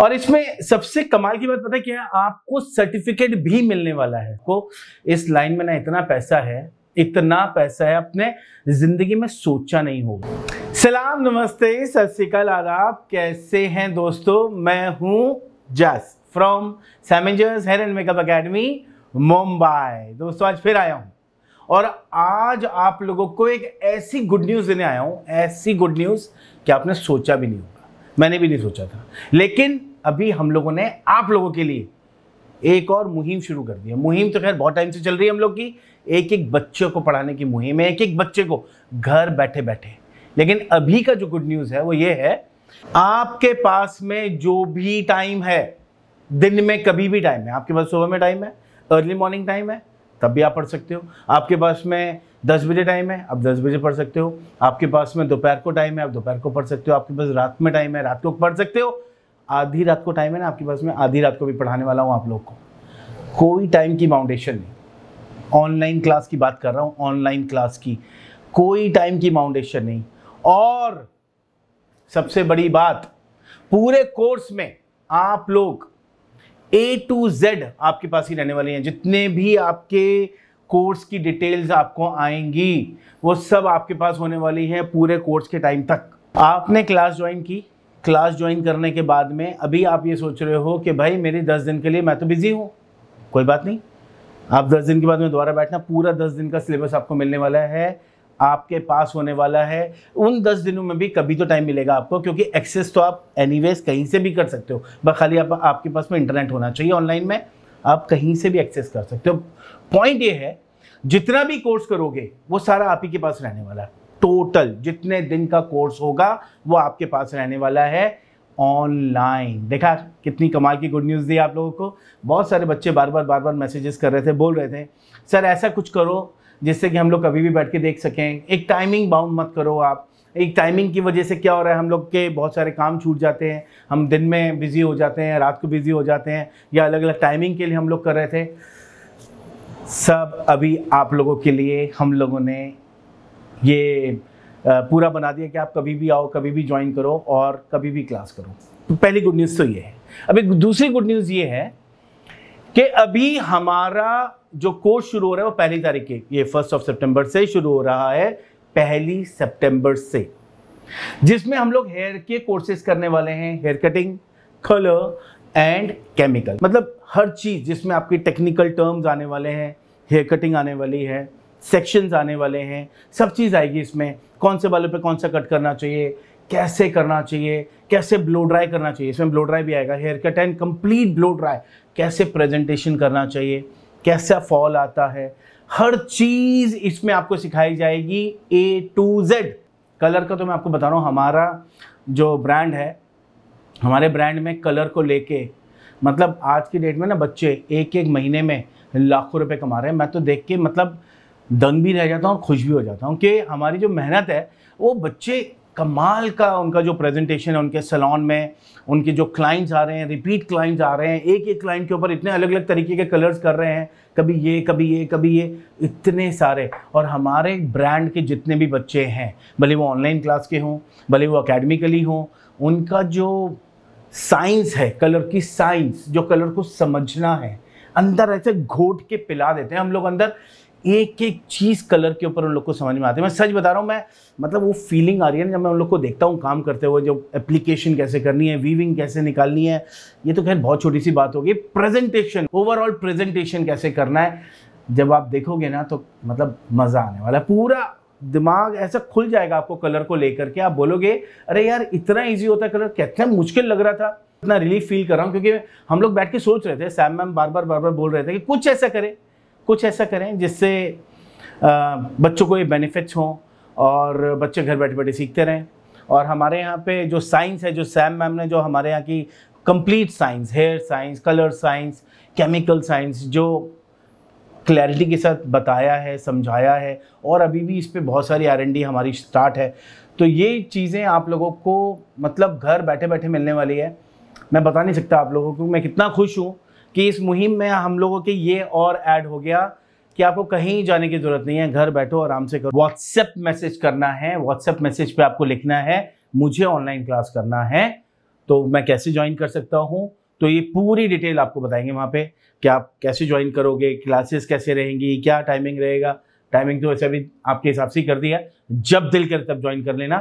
और इसमें सबसे कमाल की बात पता क्या है आपको सर्टिफिकेट भी मिलने वाला है आपको इस लाइन में ना इतना पैसा है इतना पैसा है अपने जिंदगी में सोचा नहीं होगा सलाम नमस्ते सत आदाब कैसे हैं दोस्तों मैं हूं जस फ्रॉम सैमेंजर्स hair and makeup academy Mumbai दोस्तों आज फिर आया हूं और आज आप लोगों को एक ऐसी गुड न्यूज़ देने आया हूं ऐसी गुड न्यूज़ कि आपने सोचा भी नहीं हो मैंने भी नहीं सोचा था लेकिन अभी हम लोगों ने आप लोगों के लिए एक और मुहिम शुरू कर दी है मुहिम तो खैर बहुत टाइम से चल रही है हम लोग की एक एक बच्चे को पढ़ाने की मुहिम है एक एक बच्चे को घर बैठे बैठे लेकिन अभी का जो गुड न्यूज़ है वो ये है आपके पास में जो भी टाइम है दिन में कभी भी टाइम है आपके पास सुबह में टाइम है अर्ली मॉर्निंग टाइम है तब भी आप पढ़ सकते हो आपके पास में दस बजे टाइम है आप दस बजे पढ़ सकते हो आपके पास में दोपहर को टाइम है आप दोपहर को पढ़ सकते हो आपके पास रात में टाइम है रात को पढ़ सकते हो आधी रात को टाइम है ना आपके पास में आधी रात को भी पढ़ाने वाला हूँ आप लोग को कोई टाइम की बाउंडेशन नहीं ऑनलाइन क्लास की बात कर रहा हूँ ऑनलाइन क्लास की कोई टाइम की बाउंडेशन नहीं और सबसे बड़ी बात पूरे कोर्स में आप लोग ए टू जेड आपके पास ही रहने वाली हैं जितने भी आपके कोर्स की डिटेल्स आपको आएंगी वो सब आपके पास होने वाली है पूरे कोर्स के टाइम तक आपने क्लास ज्वाइन की क्लास ज्वाइन करने के बाद में अभी आप ये सोच रहे हो कि भाई मेरी दस दिन के लिए मैं तो बिज़ी हूँ कोई बात नहीं आप दस दिन के बाद में दोबारा बैठना पूरा दस दिन का सिलेबस आपको मिलने वाला है आपके पास होने वाला है उन दस दिनों में भी कभी तो टाइम मिलेगा आपको क्योंकि एक्सेस तो आप एनी कहीं से भी कर सकते हो बस खाली आप, आपके पास में इंटरनेट होना चाहिए ऑनलाइन में आप कहीं से भी एक्सेस कर सकते हो पॉइंट ये है जितना भी कोर्स करोगे वो सारा आप ही के पास रहने वाला है टोटल जितने दिन का कोर्स होगा वो आपके पास रहने वाला है ऑनलाइन देखा कितनी कमाल की गुड न्यूज़ दी आप लोगों को बहुत सारे बच्चे बार बार बार बार मैसेजेस कर रहे थे बोल रहे थे सर ऐसा कुछ करो जिससे कि हम लोग कभी भी बैठ के देख सकें एक टाइमिंग बाउंड मत करो आप एक टाइमिंग की वजह से क्या हो रहा है हम लोग के बहुत सारे काम छूट जाते हैं हम दिन में बिज़ी हो जाते हैं रात को बिज़ी हो जाते हैं या अलग अलग टाइमिंग के लिए हम लोग कर रहे थे सब अभी आप लोगों के लिए हम लोगों ने ये पूरा बना दिया कि आप कभी भी आओ कभी भी ज्वाइन करो और कभी भी क्लास करो पहली गुड न्यूज़ तो ये है अभी दूसरी गुड न्यूज़ ये है कि अभी हमारा जो कोर्स शुरू हो रहा है वो पहली तारीख के ये फर्स्ट ऑफ सितंबर से शुरू हो रहा है पहली सितंबर से जिसमें हम लोग हेयर के कोर्सेज करने वाले हैं hair cutting colour and chemical मतलब हर चीज़ जिसमें आपके टेक्निकल टर्म्स आने वाले हैं हेयर कटिंग आने वाली है सेक्शंस आने वाले हैं सब चीज़ आएगी इसमें कौन से बालों पे कौन सा कट करना चाहिए कैसे करना चाहिए कैसे ब्लो ड्राई करना चाहिए इसमें ब्लो ड्राई भी आएगा hair cut and complete blow dry कैसे प्रेजेंटेशन करना चाहिए कैसा फॉल आता है हर चीज़ इसमें आपको सिखाई जाएगी ए टू जेड कलर का तो मैं आपको बता रहा हूँ हमारा जो ब्रांड है हमारे ब्रांड में कलर को लेके मतलब आज की डेट में ना बच्चे एक एक महीने में लाखों रुपए कमा रहे हैं मैं तो देख के मतलब दंग भी रह जाता हूँ खुश भी हो जाता हूँ कि हमारी जो मेहनत है वो बच्चे कमाल का उनका जो प्रेजेंटेशन है उनके सलोन में उनके जो क्लाइंट्स आ रहे हैं रिपीट क्लाइंट्स आ रहे हैं एक एक क्लाइंट के ऊपर इतने अलग अलग तरीके के कलर्स कर रहे हैं कभी ये कभी ये कभी ये इतने सारे और हमारे ब्रांड के जितने भी बच्चे हैं भले वो ऑनलाइन क्लास के हों भले वो अकेडमिकली हों उनका जो साइंस है कलर की साइंस जो कलर को समझना है अंदर ऐसे घोट के पिला देते हैं हम लोग अंदर एक एक चीज़ कलर के ऊपर उन लोग को समझ में आती है मैं सच बता रहा हूँ मैं मतलब वो फीलिंग आ रही है ना जब मैं उन लोग को देखता हूँ काम करते हुए जो एप्लीकेशन कैसे करनी है वीविंग कैसे निकालनी है ये तो खैर बहुत छोटी सी बात होगी प्रेजेंटेशन ओवरऑल प्रेजेंटेशन कैसे करना है जब आप देखोगे ना तो मतलब मज़ा आने वाला है पूरा दिमाग ऐसा खुल जाएगा आपको कलर को लेकर के आप बोलोगे अरे यार इतना ईजी होता है कलर हैं मुश्किल लग रहा था इतना रिलीफ फील कर रहा हूँ क्योंकि हम लोग बैठ के सोच रहे थे सैम मैम बार बार बार बार बोल रहे थे कि कुछ ऐसा करें कुछ ऐसा करें जिससे बच्चों को ये बेनिफिट्स हों और बच्चे घर बैठे बैठे सीखते रहें और हमारे यहाँ पे जो साइंस है जो सैम मैम ने जो हमारे यहाँ की complete science hair science colour science chemical science जो क्लैरिटी के साथ बताया है समझाया है और अभी भी इस पर बहुत सारी आर हमारी स्टार्ट है तो ये चीज़ें आप लोगों को मतलब घर बैठे बैठे मिलने वाली है मैं बता नहीं सकता आप लोगों को मैं कितना खुश हूँ कि इस मुहिम में हम लोगों के ये और ऐड हो गया कि आपको कहीं जाने की जरूरत नहीं है घर बैठो आराम से करो व्हाट्सएप मैसेज करना है व्हाट्सएप मैसेज पे आपको लिखना है मुझे ऑनलाइन क्लास करना है तो मैं कैसे ज्वाइन कर सकता हूँ तो ये पूरी डिटेल आपको बताएंगे वहाँ पे कि आप कैसे ज्वाइन करोगे क्लासेस कैसे रहेंगी क्या टाइमिंग रहेगा टाइमिंग तो वैसे भी आपके हिसाब से कर दिया जब दिल करे तब ज्वाइन कर लेना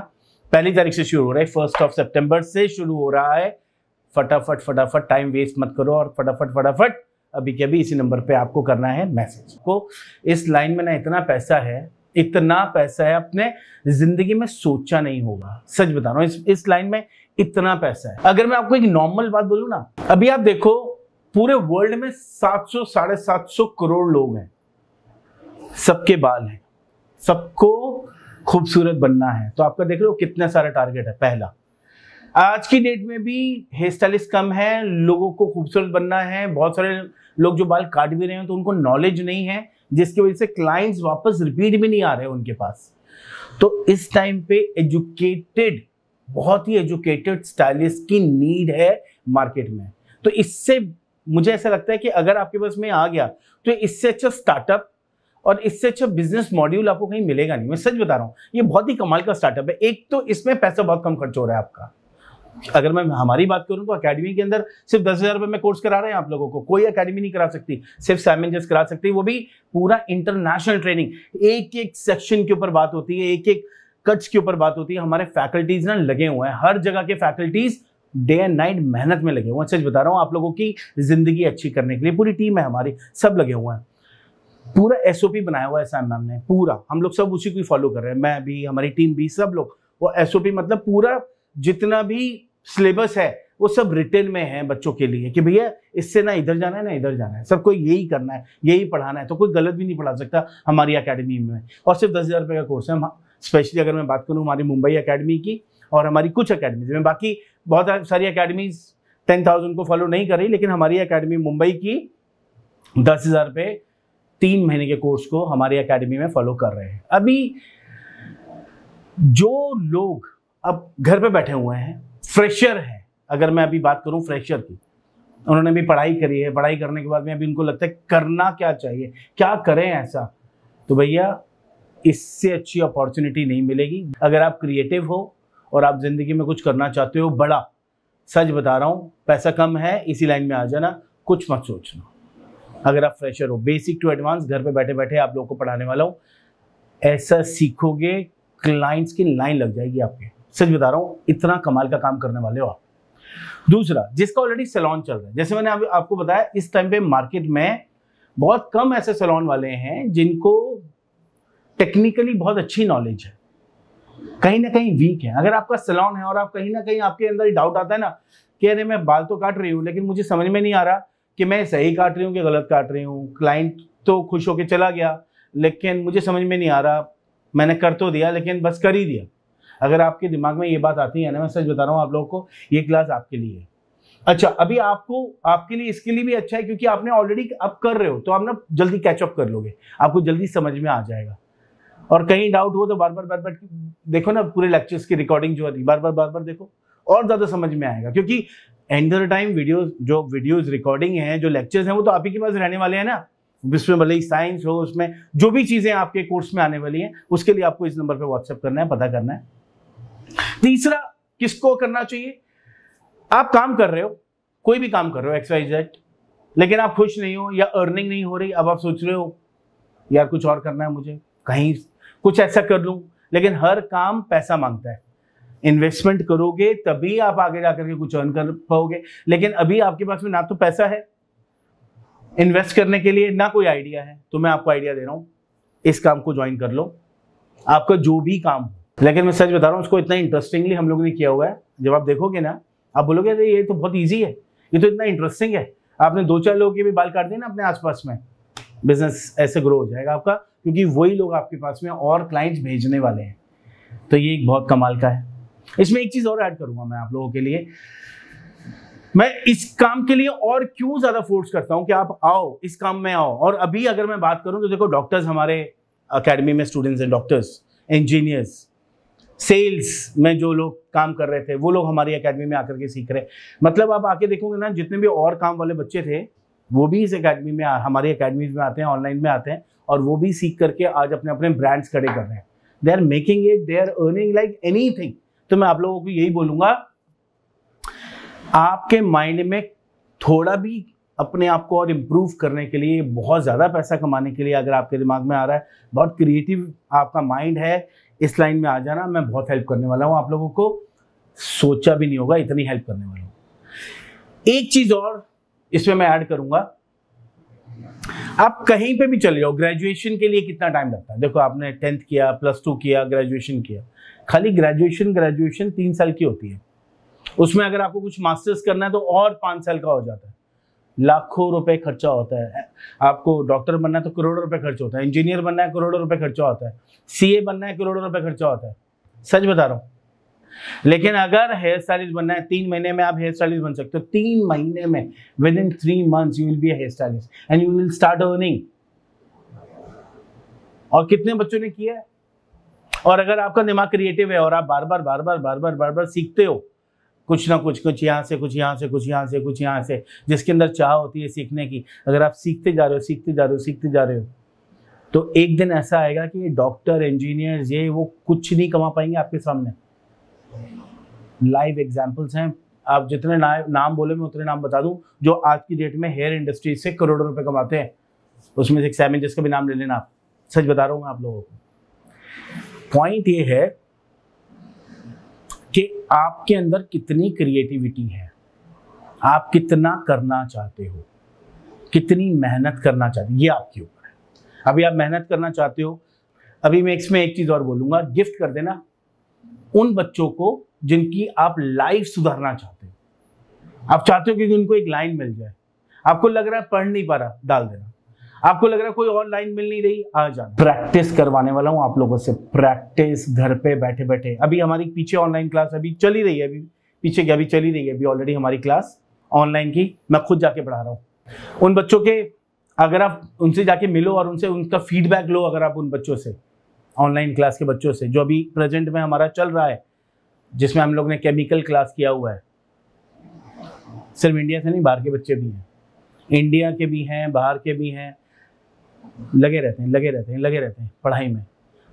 पहली तारीख से शुरू हो रहा है फर्स्ट ऑफ सेप्टेम्बर से शुरू हो रहा है फटाफट फटाफट टाइम वेस्ट मत करो और फटाफट फटाफट अभी के अभी इसी नंबर पे आपको करना है मैसेज को तो इस लाइन में ना इतना पैसा है इतना पैसा है अपने जिंदगी में सोचा नहीं होगा सच बता रहा हूँ इस, इस लाइन में इतना पैसा है अगर मैं आपको एक नॉर्मल बात बोलूँ ना अभी आप देखो पूरे वर्ल्ड में सात सौ साढ़े सात सौ करोड़ लोग हैं सबके बाल हैं सबको खूबसूरत बनना है तो आपका देख रहे हो कितना सारा टारगेट है पहला आज की डेट में भी हेयर स्टाइलिस्ट कम है लोगों को खूबसूरत बनना है बहुत सारे लोग जो बाल काट भी रहे हैं तो उनको नॉलेज नहीं है जिसकी वजह से क्लाइंट्स वापस रिपीट भी नहीं आ रहे उनके पास तो इस टाइम पे एजुकेटेड बहुत ही एजुकेटेड स्टाइलिस्ट की नीड है मार्केट में तो इससे मुझे ऐसा लगता है कि अगर आपके पास में आ गया तो इससे अच्छा स्टार्टअप और इससे अच्छा बिजनेस मॉड्यूल आपको कहीं मिलेगा नहीं मैं सच बता रहा हूँ ये बहुत ही कमाल का स्टार्टअप है एक तो इसमें पैसा बहुत कम खर्च हो रहा है आपका अगर मैं हमारी बात करूं तो अकेडमी के अंदर सिर्फ दस हज़ार रुपये में कोर्स करा रहे हैं आप लोगों को कोई अकेडमी नहीं करा सकती सिर्फ सैमन करा सकती वो भी पूरा इंटरनेशनल ट्रेनिंग एक एक सेक्शन के ऊपर बात होती है एक एक कट्स के ऊपर बात होती है हमारे फैकल्टीज ना लगे हुए हैं हर जगह के फैकल्टीज डे एंड नाइट मेहनत में लगे हुए हैं सच बता रहा हूँ आप लोगों की ज़िंदगी अच्छी करने के लिए पूरी टीम है हमारी सब लगे हुए हैं पूरा एस बनाया हुआ है सैम मैम ने पूरा हम लोग सब उसी को फॉलो कर रहे हैं मैं भी हमारी टीम भी सब लोग वो एस मतलब पूरा जितना भी सिलेबस है वो सब रिटर्न में है बच्चों के लिए कि भैया इससे ना इधर जाना है ना इधर जाना है सबको यही करना है यही पढ़ाना है तो कोई गलत भी नहीं पढ़ा सकता हमारी अकेडमी में और सिर्फ दस हज़ार रुपये का कोर्स है स्पेशली अगर मैं बात करूँ हमारी मुंबई अकेडमी की और हमारी कुछ अकेडमीज में बाकी बहुत सारी अकेडमीज टेन थाउजेंड को फॉलो नहीं कर रही लेकिन हमारी अकेडमी मुंबई की दस हज़ार रुपये तीन महीने के कोर्स को हमारी अकेडमी में फॉलो कर रहे हैं अभी जो लोग अब घर पे बैठे हुए हैं फ्रेशर है अगर मैं अभी बात करूँ फ्रेशर की उन्होंने भी पढ़ाई करी है पढ़ाई करने के बाद में अभी उनको लगता है करना क्या चाहिए क्या करें ऐसा तो भैया इससे अच्छी अपॉर्चुनिटी नहीं मिलेगी अगर आप क्रिएटिव हो और आप ज़िंदगी में कुछ करना चाहते हो बड़ा सच बता रहा हूँ पैसा कम है इसी लाइन में आ जाना कुछ मत सोचना अगर आप फ्रेशर हो बेसिक टू एडवांस घर पे बैठे बैठे आप लोग को पढ़ाने वाला हूँ ऐसा सीखोगे क्लाइंट्स की लाइन लग जाएगी आपके सच बता रहा हूँ इतना कमाल का काम करने वाले हो आप दूसरा जिसका ऑलरेडी सैलॉन चल रहा है जैसे मैंने अभी आपको बताया इस टाइम पे मार्केट में बहुत कम ऐसे सैलॉन वाले हैं जिनको टेक्निकली बहुत अच्छी नॉलेज है कहीं ना कहीं वीक है अगर आपका सैलॉन है और आप कहीं ना कहीं आपके अंदर डाउट आता है ना कि अरे मैं बाल तो काट रही हूँ लेकिन मुझे समझ में नहीं आ रहा कि मैं सही काट रही हूँ कि गलत काट रही हूँ क्लाइंट तो खुश होकर चला गया लेकिन मुझे समझ में नहीं आ रहा मैंने कर तो दिया लेकिन बस कर ही दिया अगर आपके दिमाग में ये बात आती है ना मैं सच बता रहा हूँ आप लोगों को ये क्लास आपके लिए है अच्छा अभी आपको आपके लिए इसके लिए भी अच्छा है क्योंकि आपने ऑलरेडी आप कर रहे हो तो आप ना जल्दी कैचअप कर लोगे आपको जल्दी समझ में आ जाएगा और कहीं डाउट हो तो बार बार बार बार देखो ना पूरे लेक्चर्स की रिकॉर्डिंग जो है बार बार बार बार देखो और ज़्यादा समझ में आएगा क्योंकि एंड द टाइम वीडियो जो वीडियोज रिकॉर्डिंग हैं जो लेक्चर्स हैं वो तो आप ही के पास रहने वाले हैं ना जिसमें भले ही साइंस हो उसमें जो भी चीज़ें आपके कोर्स में आने वाली हैं उसके लिए आपको इस नंबर पर व्हाट्सएप करना है पता करना है तीसरा किसको करना चाहिए आप काम कर रहे हो कोई भी काम कर रहे हो एक्सवाइज जेड लेकिन आप खुश नहीं हो या अर्निंग नहीं हो रही अब आप सोच रहे हो यार कुछ और करना है मुझे कहीं कुछ ऐसा कर लू लेकिन हर काम पैसा मांगता है इन्वेस्टमेंट करोगे तभी आप आगे जाकर के कुछ अर्न कर पाओगे लेकिन अभी आपके पास में ना तो पैसा है इन्वेस्ट करने के लिए ना कोई आइडिया है तो मैं आपको आइडिया दे रहा हूं इस काम को ज्वाइन कर लो आपका जो भी काम हो लेकिन मैं सच बता रहा हूँ उसको इतना इंटरेस्टिंगली हम लोग ने किया हुआ है जब आप देखोगे ना आप बोलोगे अरे ये तो बहुत ईजी है ये तो इतना इंटरेस्टिंग है आपने दो चार लोगों के भी बाल काट दिए ना अपने आसपास में बिजनेस ऐसे ग्रो हो जाएगा आपका क्योंकि वही लोग आपके पास में और क्लाइंट्स भेजने वाले हैं तो ये एक बहुत कमाल का है इसमें एक चीज़ और ऐड करूंगा मैं आप लोगों के लिए मैं इस काम के लिए और क्यों ज़्यादा फोर्स करता हूँ कि आप आओ इस काम में आओ और अभी अगर मैं बात करूं तो देखो डॉक्टर्स हमारे अकेडमी में स्टूडेंट्स हैं डॉक्टर्स इंजीनियर्स सेल्स में जो लोग काम कर रहे थे वो लोग हमारी एकेडमी में आकर के सीख रहे मतलब आप आके देखोगे ना जितने भी और काम वाले बच्चे थे वो भी इस एकेडमी में हमारी एकेडमीज में आते हैं ऑनलाइन में आते हैं और वो भी सीख करके आज अपने अपने ब्रांड्स खड़े कर रहे हैं they are making it they are earning like any तो मैं आप लोगों को यही बोलूंगा आपके माइंड में थोड़ा भी अपने आप को और इम्प्रूव करने के लिए बहुत ज़्यादा पैसा कमाने के लिए अगर आपके दिमाग में आ रहा है बहुत क्रिएटिव आपका माइंड है इस लाइन में आ जाना मैं बहुत हेल्प करने वाला हूँ आप लोगों को सोचा भी नहीं होगा इतनी हेल्प करने वाला हूँ एक चीज और इसमें मैं ऐड करूंगा आप कहीं पे भी चले जाओ ग्रेजुएशन के लिए कितना टाइम लगता है देखो आपने टेंथ किया प्लस टू किया ग्रेजुएशन किया खाली ग्रेजुएशन ग्रेजुएशन तीन साल की होती है उसमें अगर आपको कुछ मास्टर्स करना है तो और पांच साल का हो जाता है लाखों रुपए खर्चा होता है आपको डॉक्टर बनना है तो करोड़ों रुपए खर्च होता है इंजीनियर बनना है करोड़ों रुपए खर्चा होता है सीए बनना है करोड़ों रुपए खर्चा होता है सच बता रहा हूँ लेकिन अगर हेयर स्टाइलिस्ट बनना है तीन महीने में आप हेयर स्टाइलिस्ट बन सकते हो तीन महीने में within three month you will be hair stylist and you will start earning और कितने बच्चों ने किया है और अगर आपका दिमाग क्रिएटिव है और आप बार बार बार बार बार बार बार, बार सीखते हो कुछ ना कुछ कुछ यहाँ से कुछ यहाँ से कुछ यहाँ से कुछ यहाँ से जिसके अंदर चाह होती है सीखने की अगर आप सीखते जा रहे हो सीखते जा रहे हो सीखते जा रहे हो तो एक दिन ऐसा आएगा कि डॉक्टर इंजीनियर ये वो कुछ नहीं कमा पाएंगे आपके सामने लाइव एग्जाम्पल्स हैं आप जितने ना, नाम बोले मैं उतने नाम बता दूं जो आज की डेट में हेयर इंडस्ट्री से करोड़ों रुपए कमाते हैं उसमें से एक सैमिन जिसका भी नाम ले लेना आप सच बता रहा हूँ मैं आप लोगों को पॉइंट ये है कि आपके अंदर कितनी क्रिएटिविटी है आप कितना करना चाहते हो कितनी मेहनत करना चाहते हो ये आपके ऊपर है अभी आप मेहनत करना चाहते हो अभी मैं इसमें एक चीज़ और बोलूंगा गिफ्ट कर देना उन बच्चों को जिनकी आप लाइफ सुधारना चाहते हो आप चाहते हो कि उनको एक लाइन मिल जाए आपको लग रहा है पढ़ नहीं पा रहा डाल देना आपको लग रहा है कोई ऑनलाइन मिल नहीं रही आ जा प्रैक्टिस करवाने वाला हूँ आप लोगों से प्रैक्टिस घर पे बैठे बैठे अभी हमारी पीछे ऑनलाइन क्लास अभी चली रही है अभी पीछे की अभी चली रही है अभी ऑलरेडी हमारी क्लास ऑनलाइन की मैं खुद जाके पढ़ा रहा हूँ उन बच्चों के अगर आप उनसे जाके मिलो और उनसे उनका फीडबैक लो अगर आप उन बच्चों से ऑनलाइन क्लास के बच्चों से जो अभी प्रेजेंट में हमारा चल रहा है जिसमें हम लोग ने केमिकल क्लास किया हुआ है सिर्फ इंडिया से नहीं बाहर के बच्चे भी हैं इंडिया के भी हैं बाहर के भी हैं लगे रहते हैं लगे रहते हैं लगे रहते हैं पढ़ाई में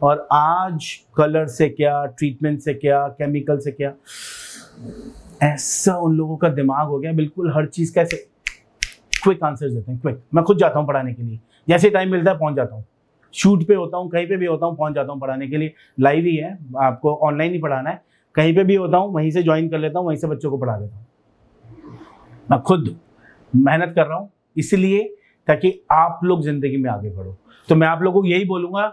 और आज कलर से क्या ट्रीटमेंट से क्या केमिकल से क्या ऐसा उन लोगों का दिमाग हो गया बिल्कुल हर चीज़ कैसे क्विक आंसर देते हैं क्विक मैं खुद जाता हूँ पढ़ाने के लिए जैसे टाइम मिलता है पहुंच जाता हूँ शूट पे होता हूँ कहीं पे भी होता हूँ पहुंच जाता हूँ पढ़ाने के लिए लाइव ही है आपको ऑनलाइन ही पढ़ाना है कहीं पे भी होता हूँ वहीं से ज्वाइन कर लेता हूँ वहीं से बच्चों को पढ़ा देता हूँ मैं खुद मेहनत कर रहा हूँ इसलिए ताकि आप लोग जिंदगी में आगे बढ़ो तो मैं आप लोगों को यही बोलूंगा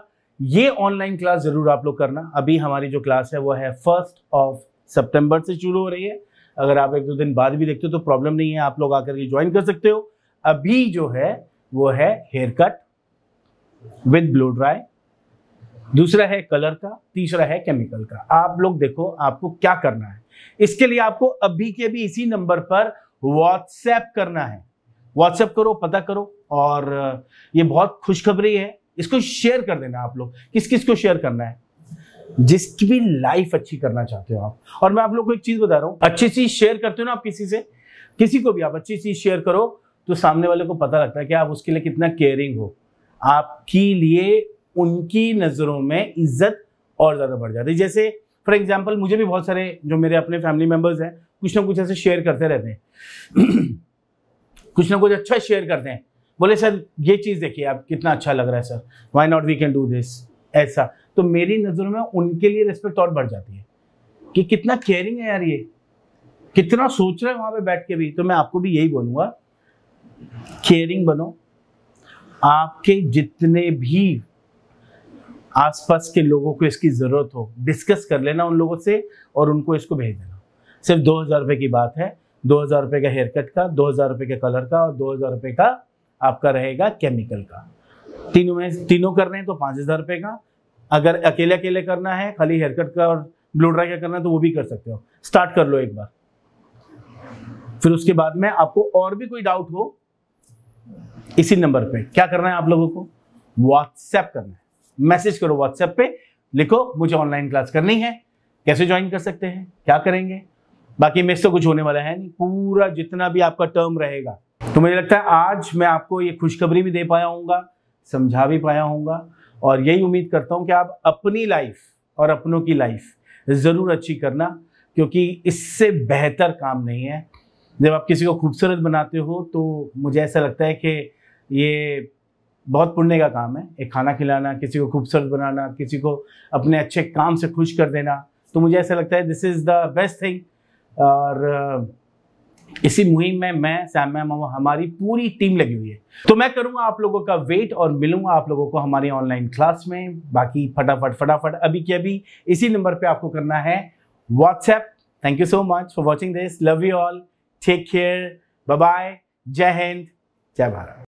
ये ऑनलाइन क्लास ज़रूर आप लोग करना अभी हमारी जो क्लास है वो है फर्स्ट ऑफ सितंबर से शुरू हो रही है अगर आप एक दो दिन बाद भी देखते हो तो प्रॉब्लम नहीं है आप लोग आकर के ज्वाइन कर सकते हो अभी जो है वो है hair cut with blow dry दूसरा है कलर का तीसरा है केमिकल का आप लोग देखो आपको क्या करना है इसके लिए आपको अभी के भी इसी नंबर पर व्हाट्सएप करना है व्हाट्सएप करो पता करो और ये बहुत खुशखबरी है इसको शेयर कर देना आप लोग किस किस को शेयर करना है जिसकी भी लाइफ अच्छी करना चाहते हो आप और मैं आप लोग को एक चीज बता रहा हूं अच्छी चीज शेयर करते हो ना आप किसी से किसी को भी आप अच्छी चीज शेयर करो तो सामने वाले को पता लगता है कि आप उसके लिए कितना केयरिंग हो आपके लिए उनकी नज़रों में इज्जत और ज़्यादा बढ़ जाती है जैसे फॉर एग्जाम्पल मुझे भी बहुत सारे जो मेरे अपने फैमिली मेम्बर्स हैं कुछ ना कुछ ऐसे शेयर करते रहते हैं कुछ ना कुछ अच्छा शेयर करते हैं बोले सर ये चीज़ देखिए आप कितना अच्छा लग रहा है sir why not we can do this ऐसा तो मेरी नज़र में उनके लिए रिस्पेक्ट और बढ़ जाती है कि कितना केयरिंग है यार ये कितना सोच रहे हैं वहाँ पे बैठ के भी तो मैं आपको भी यही बोलूँगा केयरिंग बनो आपके जितने भी आसपास के लोगों को इसकी ज़रूरत हो डिस्कस कर लेना उन लोगों से और उनको इसको भेज देना सिर्फ दो हज़ार रुपये की बात है दो हज़ार रुपये का हेयर कट का दो हज़ार रुपये के कलर का और दो हज़ार रुपये का आपका रहेगा केमिकल का तीनों में तीनों कर रहे हैं तो पाँच हज़ार रुपये का अगर अकेले अकेले करना है खाली हेयर कट का और ब्लू ड्राई का करना है तो वो भी कर सकते हो स्टार्ट कर लो एक बार फिर उसके बाद में आपको और भी कोई डाउट हो इसी नंबर पे क्या करना है आप लोगों को व्हाट्सएप करना है मैसेज करो व्हाट्सएप पे लिखो मुझे ऑनलाइन क्लास करनी है कैसे ज्वाइन कर सकते हैं क्या करेंगे बाकी मिस तो कुछ होने वाला है नहीं पूरा जितना भी आपका टर्म रहेगा तो मुझे लगता है आज मैं आपको ये खुशखबरी भी दे पाया हूँ समझा भी पाया हूँ और यही उम्मीद करता हूँ कि आप अपनी लाइफ और अपनों की लाइफ ज़रूर अच्छी करना क्योंकि इससे बेहतर काम नहीं है जब आप किसी को खूबसूरत बनाते हो तो मुझे ऐसा लगता है कि ये बहुत पुण्य का काम है एक खाना खिलाना किसी को खूबसूरत बनाना किसी को अपने अच्छे काम से खुश कर देना तो मुझे ऐसा लगता है this is the best thing और इसी मुहिम में मैं सैम मैम हमारी पूरी टीम लगी हुई है तो मैं करूंगा आप लोगों का वेट और मिलूंगा आप लोगों को हमारी ऑनलाइन क्लास में बाकी फटाफट फटाफट अभी के अभी इसी नंबर पे आपको करना है WhatsApp thank you so much for watching this love you all take care bye Jai Hind जय भारत